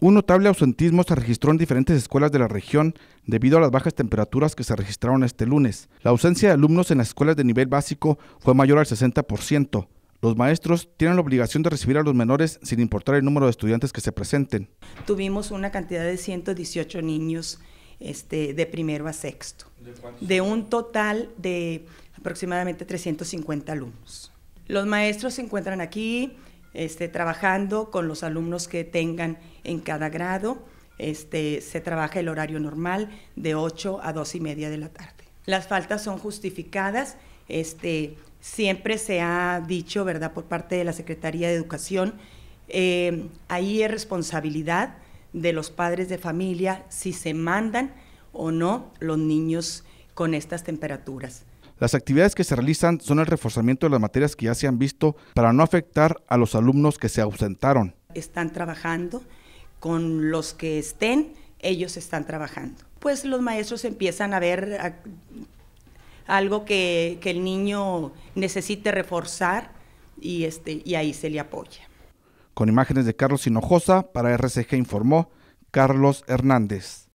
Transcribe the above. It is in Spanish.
Un notable ausentismo se registró en diferentes escuelas de la región debido a las bajas temperaturas que se registraron este lunes. La ausencia de alumnos en las escuelas de nivel básico fue mayor al 60%. Los maestros tienen la obligación de recibir a los menores sin importar el número de estudiantes que se presenten. Tuvimos una cantidad de 118 niños este, de primero a sexto, de un total de aproximadamente 350 alumnos. Los maestros se encuentran aquí, este, trabajando con los alumnos que tengan en cada grado. Este, se trabaja el horario normal de 8 a 2 y media de la tarde. Las faltas son justificadas. Este, siempre se ha dicho, ¿verdad?, por parte de la Secretaría de Educación, eh, ahí es responsabilidad de los padres de familia si se mandan o no los niños con estas temperaturas. Las actividades que se realizan son el reforzamiento de las materias que ya se han visto para no afectar a los alumnos que se ausentaron. Están trabajando con los que estén, ellos están trabajando. Pues los maestros empiezan a ver algo que, el niño necesite reforzar y, este, y ahí se le apoya. Con imágenes de Carlos Hinojosa, para RCG informó Carlos Hernández.